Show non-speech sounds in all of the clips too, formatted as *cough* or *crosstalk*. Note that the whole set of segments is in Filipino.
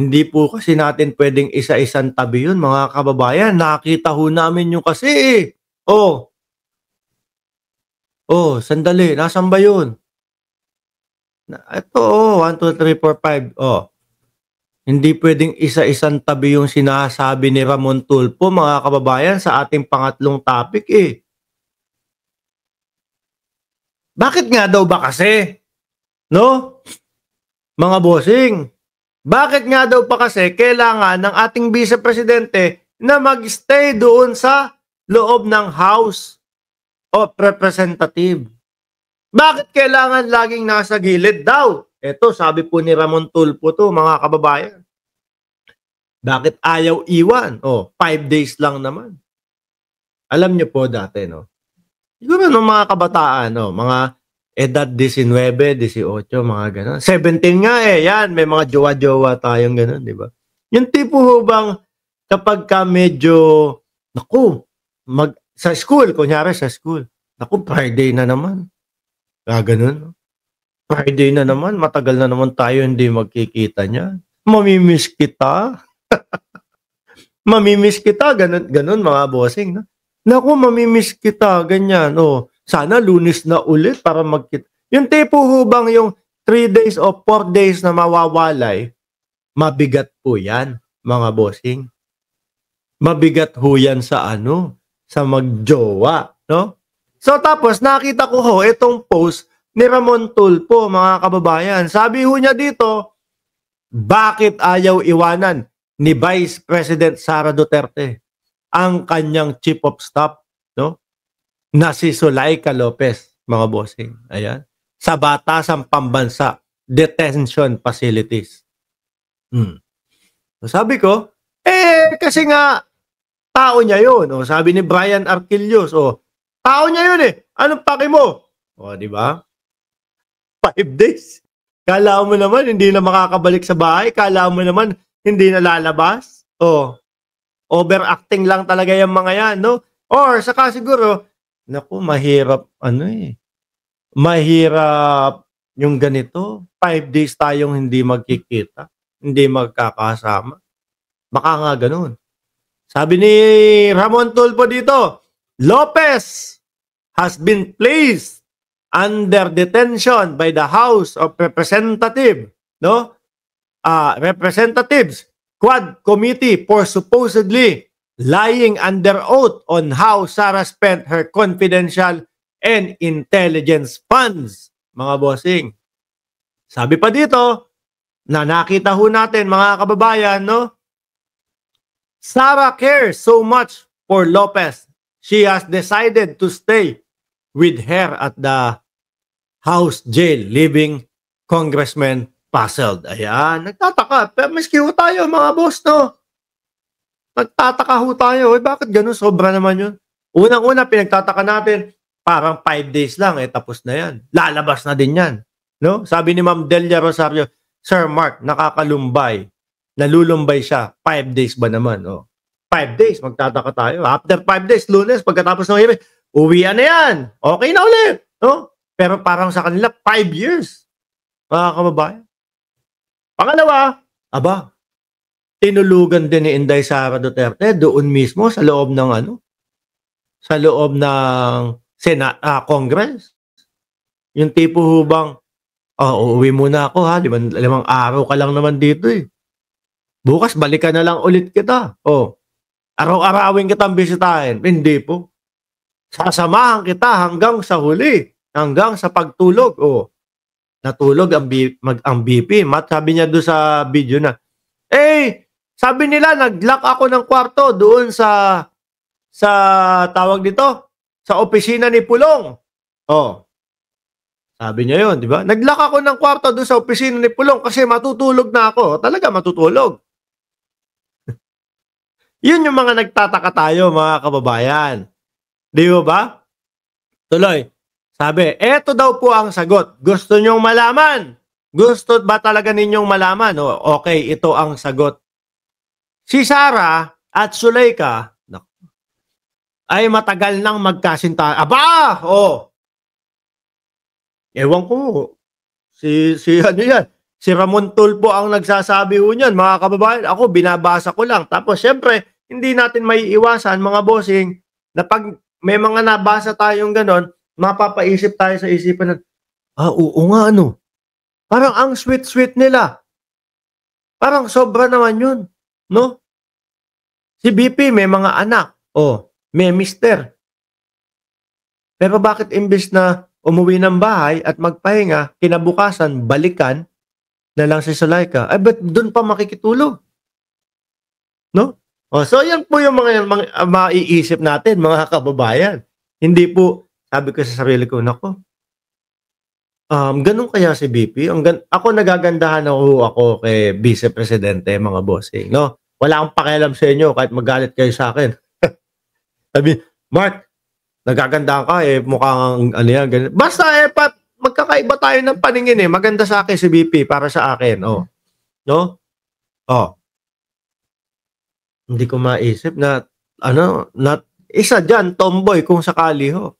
Hindi po kasi natin pwedeng isa-isang tabi yun, mga kababayan. Nakita ho namin yung kasi eh. Oh. Oh, sandali. Nasaan ba yun? Ito, oh. 1, 2, 3, 4, 5. Oh. Hindi pwedeng isa-isang tabi yung sinasabi ni Ramon Tulfo, mga kababayan, sa ating pangatlong topic eh. Bakit nga daw ba kasi? No? Mga bossing, bakit nga daw pa kasi kailangan ng ating Vice Presidente na magstay doon sa loob ng House of Representative? Bakit kailangan laging nasa gilid daw? Ito, sabi po ni Ramon Tulpo to, mga kababayan. Bakit ayaw iwan? Oh, five days lang naman. Alam nyo po dati, no? Siguro no, mga kabataan, no? Mga edad 19, 18, mga ganun. 17 nga eh, yan, may mga jowa-jowa tayong ganun, di ba? Yung tipo ho bang kapag ka medyo, naku, mag, sa school, kunyari sa school, naku, Friday na naman. Ah, ganun. Friday na naman, matagal na naman tayo hindi magkikita niya. Mamimiss kita. *laughs* mamimiss kita, ganun, ganun mga bossing. No? Naku, mamimiss kita, ganyan. Oh, sana lunes na ulit para magkita. Yung tipo ho bang yung 3 days o 4 days na mawawalay, mabigat po yan, mga bossing. Mabigat ho yan sa ano, sa magjowa, no? So tapos nakita ko ho itong post ni Ramon Tulpo, mga kababayan. Sabi ho niya dito, bakit ayaw iwanan ni Vice President Sara Duterte ang kanyang chief of staff na si Sulaika Lopez, mga bossing. Ayan. Sa batasang pambansa, detention facilities. Hmm. So sabi ko, eh, kasi nga, tao niya yun. O, sabi ni Brian Arquilius, o, tao niya yun eh. Anong paki mo? O, di ba? Five days. Kala mo naman, hindi na makakabalik sa bahay. Kala mo naman, hindi na lalabas. O, overacting lang talaga yung mga yan, no? Or, saka siguro, Naku, mahirap ano eh. Mahirap yung ganito. Five days tayong hindi magkikita. Hindi magkakasama. Baka nga ganun. Sabi ni Ramon Tulfo dito, Lopez has been placed under detention by the House of Representative, no? Uh, representatives Quad Committee for supposedly lying under oath on how Sara spent her confidential and intelligence funds, mga bossing. Sabi pa dito, na nakita ho natin mga kababayan, no? Sara cares so much for Lopez. She has decided to stay with her at the house jail, leaving Congressman puzzled. Ayan, nagtataka. Pero miski tayo mga boss, no? Nagtataka ho tayo, eh, bakit ganun sobra naman yun? Unang-una, pinagtataka natin, parang 5 days lang, eh, tapos na yan. Lalabas na din yan. No? Sabi ni Ma'am Delia Rosario, Sir Mark, nakakalumbay. Nalulumbay siya. 5 days ba naman? Oh. 5 days, magtataka tayo. After 5 days, lunes, pagkatapos ng hearing, uwian na yan. Okay na ulit. No? Pero parang sa kanila, 5 years. Mga kababayan. Pangalawa, aba, tinulugan din ni Inday Sara Duterte doon mismo sa loob ng ano? Sa loob ng Senate, ah, Congress. Yung tipo hubang, oh, ah, uuwi muna ako ha, limang, limang araw ka lang naman dito eh. Bukas balikan na lang ulit kita. Oh, araw-arawin kitang bisitahin. Hindi po. Sasamahan kita hanggang sa huli, hanggang sa pagtulog. Oh, natulog ang, B, mag, ang BP. Mat, sabi niya doon sa video na, eh, sabi nila, nag-lock ako ng kwarto doon sa, sa tawag dito, sa opisina ni Pulong. Oh. Sabi niya yon di ba? Nag-lock ako ng kwarto doon sa opisina ni Pulong kasi matutulog na ako. Talaga, matutulog. *laughs* yun yung mga nagtataka tayo, mga kababayan. Di ba ba? Tuloy. Sabi, eto daw po ang sagot. Gusto nyong malaman? Gusto ba talaga ninyong malaman? O, oh, okay, ito ang sagot. Si Sara at Suleika ay matagal nang magkasinta. Aba! Oh. Ewan ko. Si si *laughs* ano 'yan? Si Ramon Tulpo ang nagsasabi ho niyan, mga kababayan. Ako binabasa ko lang. Tapos syempre, hindi natin may iwasan mga bossing na pag may mga nabasa tayong ganon, mapapaisip tayo sa isipan na, ah, oo nga ano. Parang ang sweet-sweet nila. Parang sobra naman yun. No? Si BP may mga anak. O, oh, may mister. Pero bakit imbes na umuwi ng bahay at magpahinga, kinabukasan, balikan na lang si Sulaika? Ay, eh, but doon pa makikitulog? No? O, oh, so yan po yung mga, mga ah, maiisip natin, mga kababayan. Hindi po, sabi ko sa sarili ko, nako, Um, ganun kaya si BP? Ang gan ako nagagandahan ako ako kay Vice Presidente, mga bossing, no? wala akong pakialam sa inyo kahit magalit kayo sa akin. *laughs* Sabi, Mark, nagaganda ka eh, mukhang ano yan, ganyan. Basta eh, pa, magkakaiba tayo ng paningin eh. Maganda sa akin si BP para sa akin. Oh. No? Oh. Hindi ko maisip na ano, na isa diyan tomboy kung sakali ho.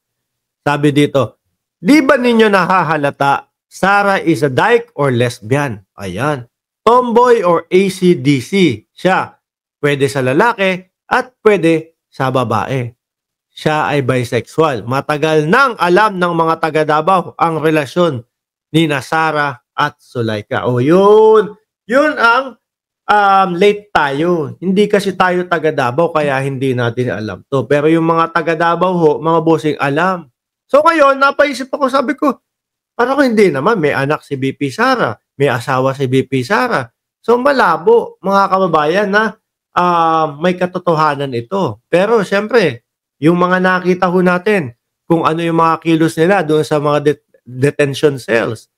Sabi dito, di ba ninyo nahahalata Sarah is a dyke or lesbian? Ayan tomboy or ACDC. Siya, pwede sa lalaki at pwede sa babae. Siya ay bisexual. Matagal nang alam ng mga taga Davao ang relasyon ni Nasara at Sulayka. O yun, yun ang um, late tayo. Hindi kasi tayo taga Davao kaya hindi natin alam to. Pero yung mga taga Davao ho, mga bossing alam. So ngayon, napaisip ako, sabi ko, parang hindi naman, may anak si BP Sara may asawa si VP Sara. So malabo mga kababayan na uh, may katotohanan ito. Pero siyempre, yung mga nakita ho natin, kung ano yung mga kilos nila doon sa mga det- detention cells,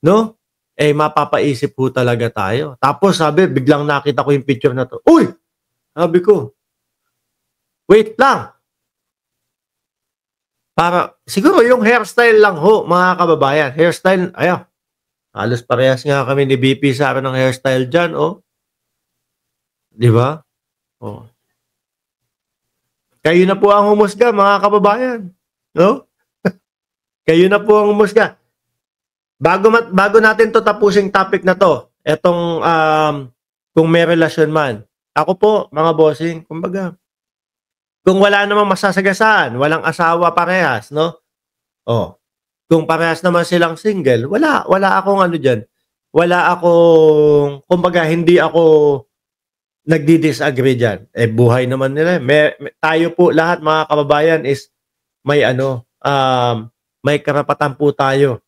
no? Eh, mapapaisip po talaga tayo. Tapos sabi, biglang nakita ko yung picture na to. Uy! Sabi ko, wait lang. Para, siguro yung hairstyle lang ho, mga kababayan. Hairstyle, ayan, Halos parehas nga kami ni BP sa akin ng hairstyle dyan, oh. Di ba? Oh. Kayo na po ang humusga, mga kababayan. No? Oh? *laughs* Kayo na po ang humusga. Bago, mat, bago natin to tapusing topic na to, etong um, kung may relasyon man. Ako po, mga bossing, kumbaga, kung wala namang masasagasaan, walang asawa parehas, no? Oh, kung parehas naman silang single, wala, wala akong ano dyan. Wala akong, kumbaga hindi ako nagdi-disagree dyan. Eh, buhay naman nila. May, may, tayo po lahat mga kababayan is may ano, um, may karapatan po tayo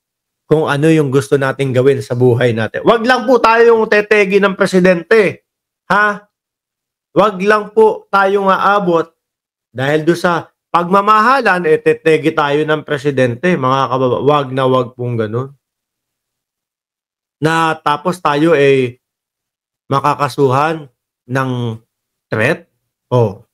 kung ano yung gusto nating gawin sa buhay natin. Wag lang po tayong tetegi ng presidente. Ha? Wag lang po tayong aabot dahil do sa pagmamahalan, eh, tetegi tayo ng presidente, mga kababa, wag na wag pong ganun. Na tapos tayo ay eh, makakasuhan ng threat. Oh,